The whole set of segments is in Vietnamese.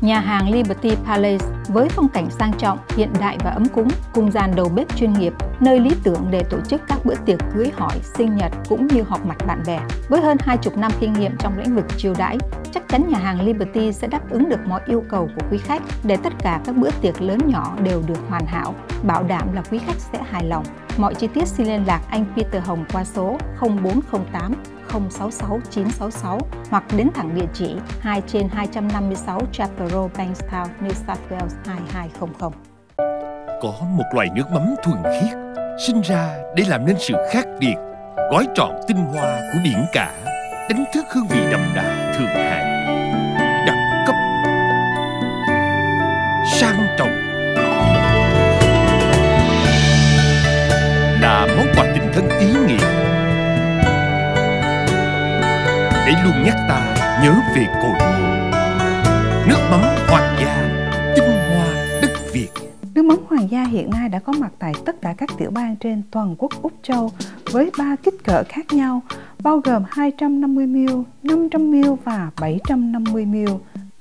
nhà hàng Liberty Palace với phong cảnh sang trọng, hiện đại và ấm cúng, cùng dàn đầu bếp chuyên nghiệp, nơi lý tưởng để tổ chức các bữa tiệc cưới hỏi, sinh nhật cũng như họp mặt bạn bè. Với hơn 20 năm kinh nghiệm trong lĩnh vực chiêu đãi, chắc chắn nhà hàng Liberty sẽ đáp ứng được mọi yêu cầu của quý khách để tất cả các bữa tiệc lớn nhỏ đều được hoàn hảo, bảo đảm là quý khách sẽ hài lòng. Mọi chi tiết xin liên lạc anh Peter Hồng qua số 0408 066 966 hoặc đến thẳng địa chỉ 2 trên 256 Chapel Road, Bankstown, New South Wales 2200. Có một loài nước mắm thuần khiết sinh ra để làm nên sự khác biệt, gói trọn tinh hoa của biển cả, đánh thức hương vị đậm đà thường hạng, đẳng cấp, sang trọng hãy luôn nhắc ta nhớ về cội nguồn nước mắm hoàng gia tinh hoa đất việt nước mắm hoàng gia hiện nay đã có mặt tại tất cả các tiểu bang trên toàn quốc úc châu với ba kích cỡ khác nhau bao gồm 250 ml, 500 ml và 750 ml.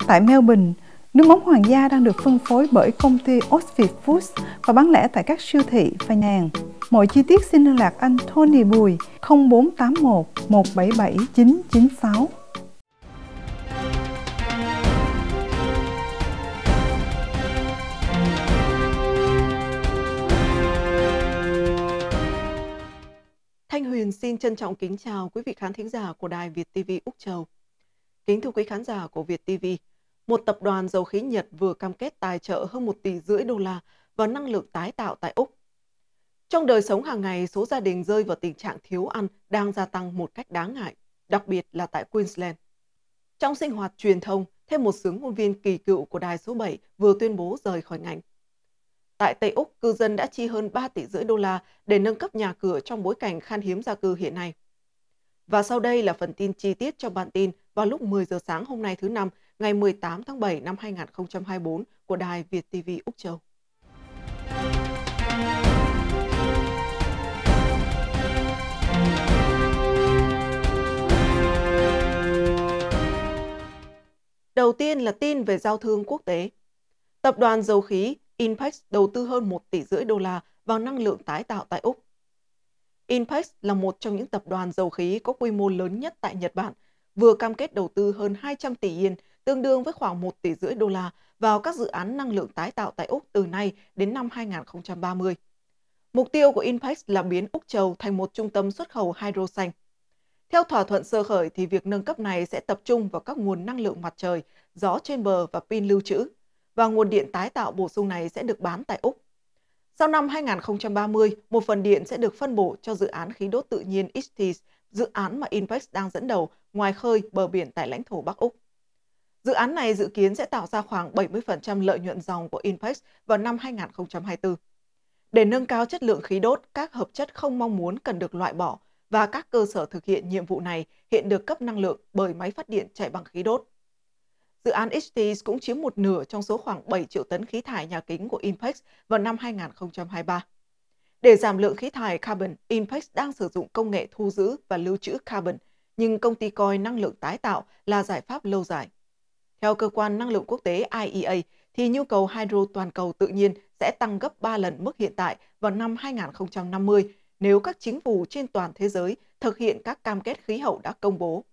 Tại Melbourne, nước mắm hoàng gia đang được phân phối bởi công ty Oxford Foods và bán lẻ tại các siêu thị và nhà hàng. Mọi chi tiết xin liên lạc anh Tony Bùi 0481 177 996. Thanh Huyền xin trân trọng kính chào quý vị khán thính giả của Đài Việt TV Úc Châu. Kính thưa quý khán giả của Việt TV, một tập đoàn dầu khí Nhật vừa cam kết tài trợ hơn 1 tỷ rưỡi đô la vào năng lượng tái tạo tại Úc trong đời sống hàng ngày, số gia đình rơi vào tình trạng thiếu ăn đang gia tăng một cách đáng ngại, đặc biệt là tại Queensland. Trong sinh hoạt truyền thông, thêm một sướng ngôn viên kỳ cựu của đài số 7 vừa tuyên bố rời khỏi ngành. Tại Tây Úc, cư dân đã chi hơn 3 tỷ rưỡi đô la để nâng cấp nhà cửa trong bối cảnh khan hiếm gia cư hiện nay. Và sau đây là phần tin chi tiết trong bản tin vào lúc 10 giờ sáng hôm nay thứ năm, ngày 18 tháng 7 năm 2024 của đài Việt TV Úc Châu. Đầu tiên là tin về giao thương quốc tế. Tập đoàn dầu khí Inpex đầu tư hơn 1 tỷ rưỡi đô la vào năng lượng tái tạo tại Úc. Inpex là một trong những tập đoàn dầu khí có quy mô lớn nhất tại Nhật Bản, vừa cam kết đầu tư hơn 200 tỷ yên, tương đương với khoảng 1 tỷ rưỡi đô la vào các dự án năng lượng tái tạo tại Úc từ nay đến năm 2030. Mục tiêu của Inpex là biến Úc Châu thành một trung tâm xuất khẩu hydro xanh. Theo thỏa thuận sơ khởi thì việc nâng cấp này sẽ tập trung vào các nguồn năng lượng mặt trời, gió trên bờ và pin lưu trữ, và nguồn điện tái tạo bổ sung này sẽ được bán tại Úc. Sau năm 2030, một phần điện sẽ được phân bổ cho dự án khí đốt tự nhiên Ichthys, dự án mà Inpex đang dẫn đầu ngoài khơi bờ biển tại lãnh thổ Bắc Úc. Dự án này dự kiến sẽ tạo ra khoảng 70% lợi nhuận dòng của Inpex vào năm 2024. Để nâng cao chất lượng khí đốt, các hợp chất không mong muốn cần được loại bỏ và các cơ sở thực hiện nhiệm vụ này hiện được cấp năng lượng bởi máy phát điện chạy bằng khí đốt. Dự án HTS cũng chiếm một nửa trong số khoảng 7 triệu tấn khí thải nhà kính của Impex vào năm 2023. Để giảm lượng khí thải carbon, Impex đang sử dụng công nghệ thu giữ và lưu trữ carbon, nhưng công ty coi năng lượng tái tạo là giải pháp lâu dài. Theo cơ quan năng lượng quốc tế IEA, thì nhu cầu hydro toàn cầu tự nhiên sẽ tăng gấp 3 lần mức hiện tại vào năm 2050 nếu các chính phủ trên toàn thế giới thực hiện các cam kết khí hậu đã công bố.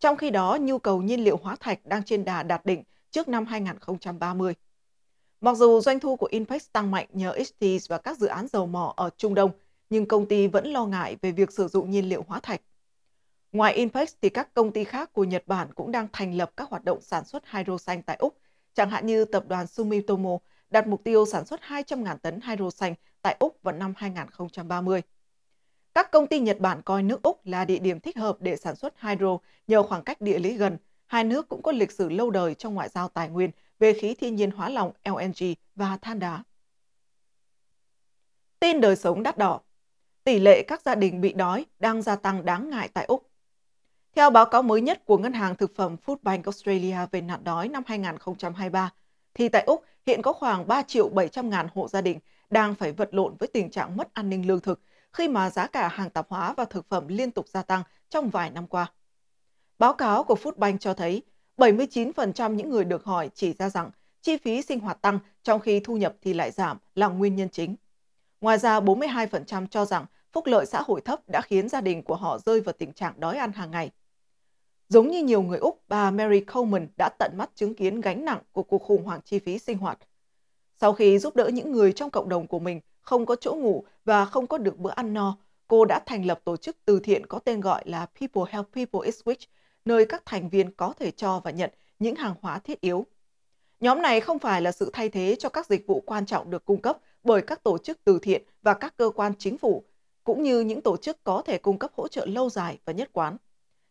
Trong khi đó, nhu cầu nhiên liệu hóa thạch đang trên đà đạt đỉnh trước năm 2030. Mặc dù doanh thu của Inpex tăng mạnh nhờ Estes và các dự án dầu mỏ ở Trung Đông, nhưng công ty vẫn lo ngại về việc sử dụng nhiên liệu hóa thạch. Ngoài Inpex thì các công ty khác của Nhật Bản cũng đang thành lập các hoạt động sản xuất hydro xanh tại Úc, chẳng hạn như tập đoàn Sumitomo đặt mục tiêu sản xuất 200.000 tấn hydro xanh tại Úc vào năm 2030. Các công ty Nhật Bản coi nước Úc là địa điểm thích hợp để sản xuất hydro nhờ khoảng cách địa lý gần. Hai nước cũng có lịch sử lâu đời trong ngoại giao tài nguyên về khí thiên nhiên hóa lỏng LNG và than đá. Tin đời sống đắt đỏ Tỷ lệ các gia đình bị đói đang gia tăng đáng ngại tại Úc. Theo báo cáo mới nhất của Ngân hàng Thực phẩm Food Bank Australia về nạn đói năm 2023, thì tại Úc hiện có khoảng 3 triệu 700 ngàn hộ gia đình đang phải vật lộn với tình trạng mất an ninh lương thực khi mà giá cả hàng tạp hóa và thực phẩm liên tục gia tăng trong vài năm qua. Báo cáo của Foodbank cho thấy 79% những người được hỏi chỉ ra rằng chi phí sinh hoạt tăng trong khi thu nhập thì lại giảm là nguyên nhân chính. Ngoài ra, 42% cho rằng phúc lợi xã hội thấp đã khiến gia đình của họ rơi vào tình trạng đói ăn hàng ngày. Giống như nhiều người Úc, bà Mary Coleman đã tận mắt chứng kiến gánh nặng của cuộc khủng hoảng chi phí sinh hoạt sau khi giúp đỡ những người trong cộng đồng của mình không có chỗ ngủ và không có được bữa ăn no, cô đã thành lập tổ chức từ thiện có tên gọi là People Help People Ipswich, nơi các thành viên có thể cho và nhận những hàng hóa thiết yếu. Nhóm này không phải là sự thay thế cho các dịch vụ quan trọng được cung cấp bởi các tổ chức từ thiện và các cơ quan chính phủ, cũng như những tổ chức có thể cung cấp hỗ trợ lâu dài và nhất quán.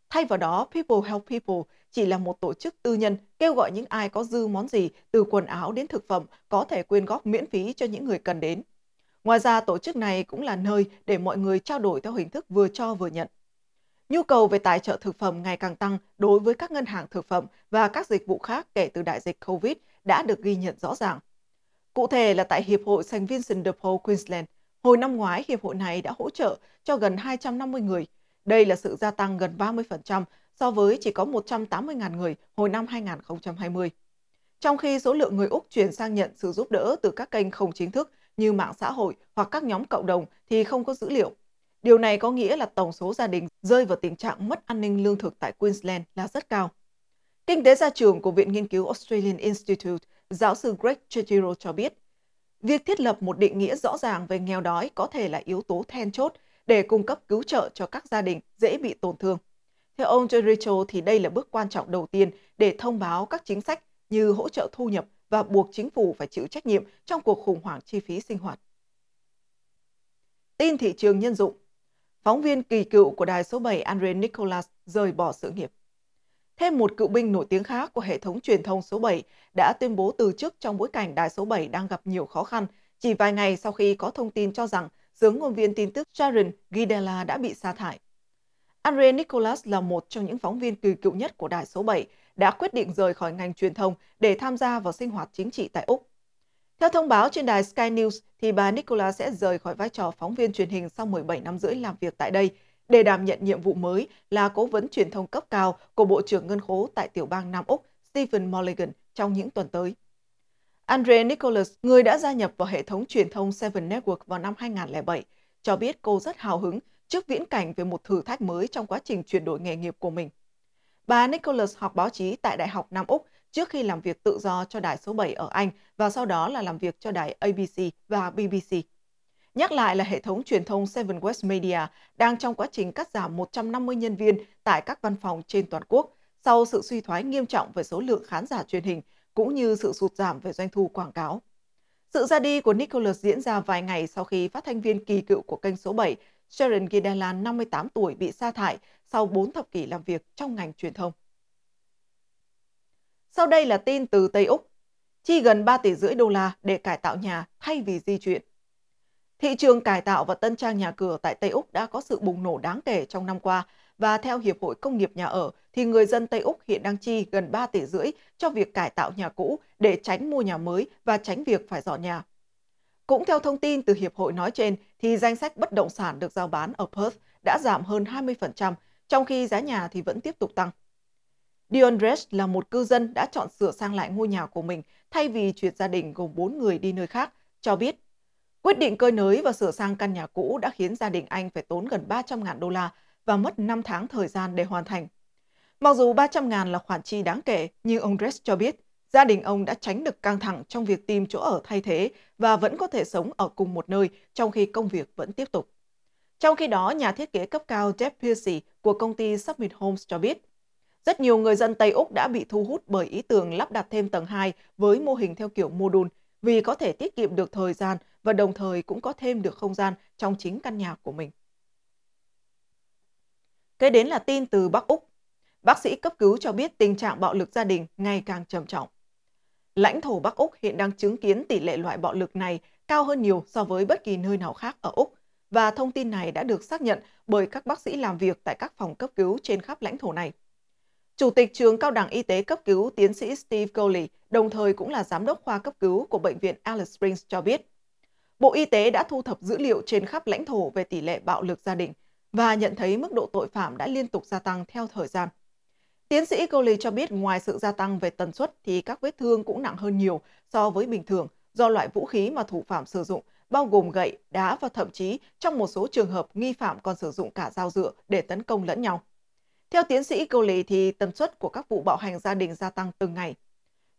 Thay vào đó, People Help People chỉ là một tổ chức tư nhân kêu gọi những ai có dư món gì từ quần áo đến thực phẩm có thể quyên góp miễn phí cho những người cần đến. Ngoài ra, tổ chức này cũng là nơi để mọi người trao đổi theo hình thức vừa cho vừa nhận. Nhu cầu về tài trợ thực phẩm ngày càng tăng đối với các ngân hàng thực phẩm và các dịch vụ khác kể từ đại dịch COVID đã được ghi nhận rõ ràng. Cụ thể là tại Hiệp hội St. Vincent de Paul Queensland, hồi năm ngoái Hiệp hội này đã hỗ trợ cho gần 250 người. Đây là sự gia tăng gần 30% so với chỉ có 180.000 người hồi năm 2020. Trong khi số lượng người Úc chuyển sang nhận sự giúp đỡ từ các kênh không chính thức như mạng xã hội hoặc các nhóm cộng đồng thì không có dữ liệu. Điều này có nghĩa là tổng số gia đình rơi vào tình trạng mất an ninh lương thực tại Queensland là rất cao. Kinh tế gia trưởng của Viện Nghiên cứu Australian Institute, giáo sư Greg Chechiro cho biết, việc thiết lập một định nghĩa rõ ràng về nghèo đói có thể là yếu tố then chốt để cung cấp cứu trợ cho các gia đình dễ bị tổn thương. Theo ông Jericho thì đây là bước quan trọng đầu tiên để thông báo các chính sách như hỗ trợ thu nhập và buộc chính phủ phải chịu trách nhiệm trong cuộc khủng hoảng chi phí sinh hoạt. Tin thị trường nhân dụng Phóng viên kỳ cựu của đài số 7 Andre Nicholas rời bỏ sự nghiệp. Thêm một cựu binh nổi tiếng khác của hệ thống truyền thông số 7 đã tuyên bố từ chức trong bối cảnh đài số 7 đang gặp nhiều khó khăn, chỉ vài ngày sau khi có thông tin cho rằng tướng ngôn viên tin tức Sharon Gidela đã bị sa thải. Andre Nicholas là một trong những phóng viên kỳ cựu nhất của Đài số 7, đã quyết định rời khỏi ngành truyền thông để tham gia vào sinh hoạt chính trị tại Úc. Theo thông báo trên đài Sky News, thì bà Nicola sẽ rời khỏi vai trò phóng viên truyền hình sau 17 năm rưỡi làm việc tại đây để đảm nhận nhiệm vụ mới là cố vấn truyền thông cấp cao của Bộ trưởng Ngân khố tại tiểu bang Nam Úc Stephen Mulligan trong những tuần tới. Andre Nicholas, người đã gia nhập vào hệ thống truyền thông Seven Network vào năm 2007, cho biết cô rất hào hứng trước viễn cảnh về một thử thách mới trong quá trình chuyển đổi nghề nghiệp của mình. Bà Nicholas học báo chí tại Đại học Nam Úc trước khi làm việc tự do cho đài số 7 ở Anh và sau đó là làm việc cho đài ABC và BBC. Nhắc lại là hệ thống truyền thông Seven West Media đang trong quá trình cắt giảm 150 nhân viên tại các văn phòng trên toàn quốc sau sự suy thoái nghiêm trọng về số lượng khán giả truyền hình cũng như sự sụt giảm về doanh thu quảng cáo. Sự ra đi của Nicholas diễn ra vài ngày sau khi phát thanh viên kỳ cựu của kênh số 7 Sharon Gilderland, 58 tuổi, bị sa thải sau 4 thập kỷ làm việc trong ngành truyền thông. Sau đây là tin từ Tây Úc. Chi gần 3 tỷ rưỡi đô la để cải tạo nhà thay vì di chuyển. Thị trường cải tạo và tân trang nhà cửa tại Tây Úc đã có sự bùng nổ đáng kể trong năm qua và theo Hiệp hội Công nghiệp Nhà ở thì người dân Tây Úc hiện đang chi gần 3 tỷ rưỡi cho việc cải tạo nhà cũ để tránh mua nhà mới và tránh việc phải dọn nhà. Cũng theo thông tin từ hiệp hội nói trên, thì danh sách bất động sản được giao bán ở Perth đã giảm hơn 20%, trong khi giá nhà thì vẫn tiếp tục tăng. Diondres là một cư dân đã chọn sửa sang lại ngôi nhà của mình thay vì chuyển gia đình gồm 4 người đi nơi khác, cho biết quyết định cơi nới và sửa sang căn nhà cũ đã khiến gia đình anh phải tốn gần 300.000 đô la và mất 5 tháng thời gian để hoàn thành. Mặc dù 300.000 là khoản chi đáng kể, nhưng ông Dress cho biết gia đình ông đã tránh được căng thẳng trong việc tìm chỗ ở thay thế và vẫn có thể sống ở cùng một nơi trong khi công việc vẫn tiếp tục. Trong khi đó, nhà thiết kế cấp cao Jeff Piercy của công ty Summit Homes cho biết, rất nhiều người dân Tây Úc đã bị thu hút bởi ý tưởng lắp đặt thêm tầng 2 với mô hình theo kiểu mô đun vì có thể tiết kiệm được thời gian và đồng thời cũng có thêm được không gian trong chính căn nhà của mình. Kế đến là tin từ Bắc Úc. Bác sĩ cấp cứu cho biết tình trạng bạo lực gia đình ngày càng trầm trọng. Lãnh thổ Bắc Úc hiện đang chứng kiến tỷ lệ loại bạo lực này cao hơn nhiều so với bất kỳ nơi nào khác ở Úc, và thông tin này đã được xác nhận bởi các bác sĩ làm việc tại các phòng cấp cứu trên khắp lãnh thổ này. Chủ tịch trường cao đẳng y tế cấp cứu tiến sĩ Steve Coley, đồng thời cũng là giám đốc khoa cấp cứu của bệnh viện Alice Springs cho biết, Bộ Y tế đã thu thập dữ liệu trên khắp lãnh thổ về tỷ lệ bạo lực gia đình và nhận thấy mức độ tội phạm đã liên tục gia tăng theo thời gian. Tiến sĩ Coley cho biết ngoài sự gia tăng về tần suất thì các vết thương cũng nặng hơn nhiều so với bình thường do loại vũ khí mà thủ phạm sử dụng, bao gồm gậy, đá và thậm chí trong một số trường hợp nghi phạm còn sử dụng cả dao dựa để tấn công lẫn nhau. Theo tiến sĩ Coley thì tần suất của các vụ bạo hành gia đình gia tăng từng ngày.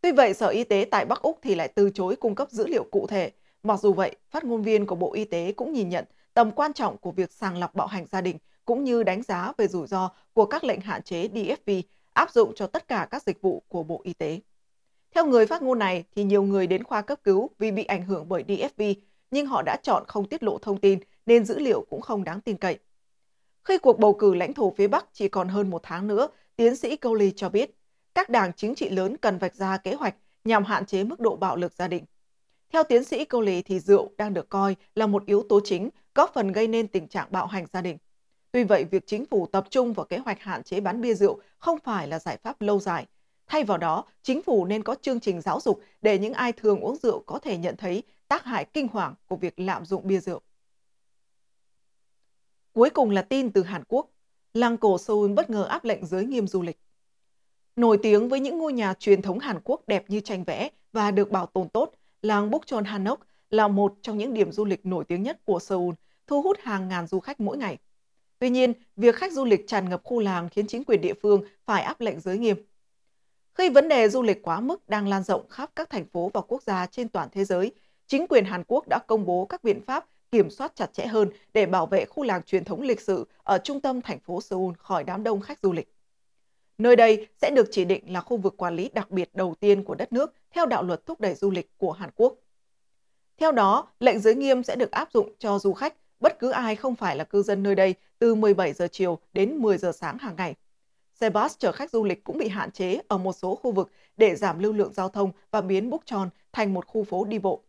Tuy vậy, Sở Y tế tại Bắc Úc thì lại từ chối cung cấp dữ liệu cụ thể. Mặc dù vậy, phát ngôn viên của Bộ Y tế cũng nhìn nhận tầm quan trọng của việc sàng lọc bạo hành gia đình cũng như đánh giá về rủi ro của các lệnh hạn chế DFV áp dụng cho tất cả các dịch vụ của Bộ Y tế. Theo người phát ngôn này, thì nhiều người đến khoa cấp cứu vì bị ảnh hưởng bởi DFV, nhưng họ đã chọn không tiết lộ thông tin nên dữ liệu cũng không đáng tin cậy. Khi cuộc bầu cử lãnh thổ phía Bắc chỉ còn hơn một tháng nữa, tiến sĩ Cowley cho biết, các đảng chính trị lớn cần vạch ra kế hoạch nhằm hạn chế mức độ bạo lực gia đình. Theo tiến sĩ Cowley thì rượu đang được coi là một yếu tố chính góp phần gây nên tình trạng bạo hành gia đình. Tuy vậy, việc chính phủ tập trung vào kế hoạch hạn chế bán bia rượu không phải là giải pháp lâu dài. Thay vào đó, chính phủ nên có chương trình giáo dục để những ai thường uống rượu có thể nhận thấy tác hại kinh hoàng của việc lạm dụng bia rượu. Cuối cùng là tin từ Hàn Quốc. Làng cổ Seoul bất ngờ áp lệnh giới nghiêm du lịch. Nổi tiếng với những ngôi nhà truyền thống Hàn Quốc đẹp như tranh vẽ và được bảo tồn tốt, làng Bukchon Hanok là một trong những điểm du lịch nổi tiếng nhất của Seoul, thu hút hàng ngàn du khách mỗi ngày. Tuy nhiên, việc khách du lịch tràn ngập khu làng khiến chính quyền địa phương phải áp lệnh giới nghiêm. Khi vấn đề du lịch quá mức đang lan rộng khắp các thành phố và quốc gia trên toàn thế giới, chính quyền Hàn Quốc đã công bố các biện pháp kiểm soát chặt chẽ hơn để bảo vệ khu làng truyền thống lịch sử ở trung tâm thành phố Seoul khỏi đám đông khách du lịch. Nơi đây sẽ được chỉ định là khu vực quản lý đặc biệt đầu tiên của đất nước theo đạo luật thúc đẩy du lịch của Hàn Quốc. Theo đó, lệnh giới nghiêm sẽ được áp dụng cho du khách bất cứ ai không phải là cư dân nơi đây từ 17 giờ chiều đến 10 giờ sáng hàng ngày. Xe bus chở khách du lịch cũng bị hạn chế ở một số khu vực để giảm lưu lượng giao thông và biến Búc Tròn thành một khu phố đi bộ.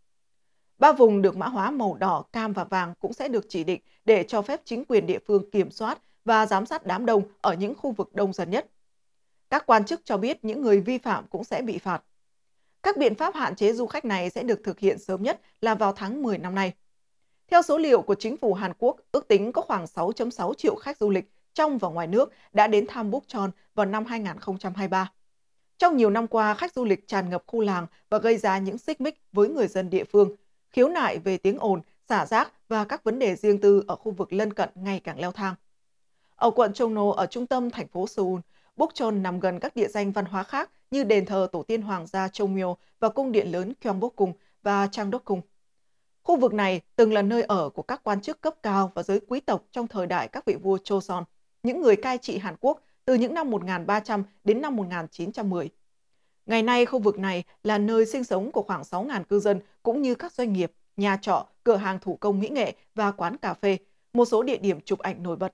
Ba vùng được mã hóa màu đỏ, cam và vàng cũng sẽ được chỉ định để cho phép chính quyền địa phương kiểm soát và giám sát đám đông ở những khu vực đông dân nhất. Các quan chức cho biết những người vi phạm cũng sẽ bị phạt. Các biện pháp hạn chế du khách này sẽ được thực hiện sớm nhất là vào tháng 10 năm nay. Theo số liệu của chính phủ Hàn Quốc, ước tính có khoảng 6.6 triệu khách du lịch trong và ngoài nước đã đến thăm Bukchon vào năm 2023. Trong nhiều năm qua, khách du lịch tràn ngập khu làng và gây ra những xích mích với người dân địa phương, khiếu nại về tiếng ồn, xả rác và các vấn đề riêng tư ở khu vực lân cận ngày càng leo thang. Ở quận Chongno ở trung tâm thành phố Seoul, Bukchon nằm gần các địa danh văn hóa khác như đền thờ tổ tiên hoàng gia Chongmyo và cung điện lớn Gyeongbokgung và Changdeokgung. Khu vực này từng là nơi ở của các quan chức cấp cao và giới quý tộc trong thời đại các vị vua Joseon, những người cai trị Hàn Quốc từ những năm 1300 đến năm 1910. Ngày nay, khu vực này là nơi sinh sống của khoảng 6.000 cư dân cũng như các doanh nghiệp, nhà trọ, cửa hàng thủ công mỹ nghệ và quán cà phê, một số địa điểm chụp ảnh nổi bật.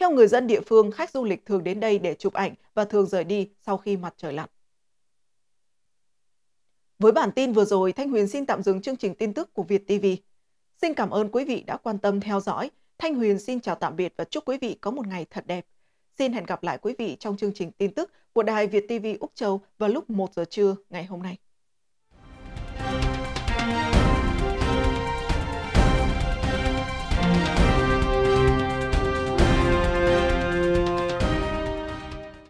Theo người dân địa phương, khách du lịch thường đến đây để chụp ảnh và thường rời đi sau khi mặt trời lặn. Với bản tin vừa rồi, Thanh Huyền xin tạm dừng chương trình tin tức của Việt TV. Xin cảm ơn quý vị đã quan tâm theo dõi. Thanh Huyền xin chào tạm biệt và chúc quý vị có một ngày thật đẹp. Xin hẹn gặp lại quý vị trong chương trình tin tức của Đài Việt TV Úc Châu vào lúc 1 giờ trưa ngày hôm nay.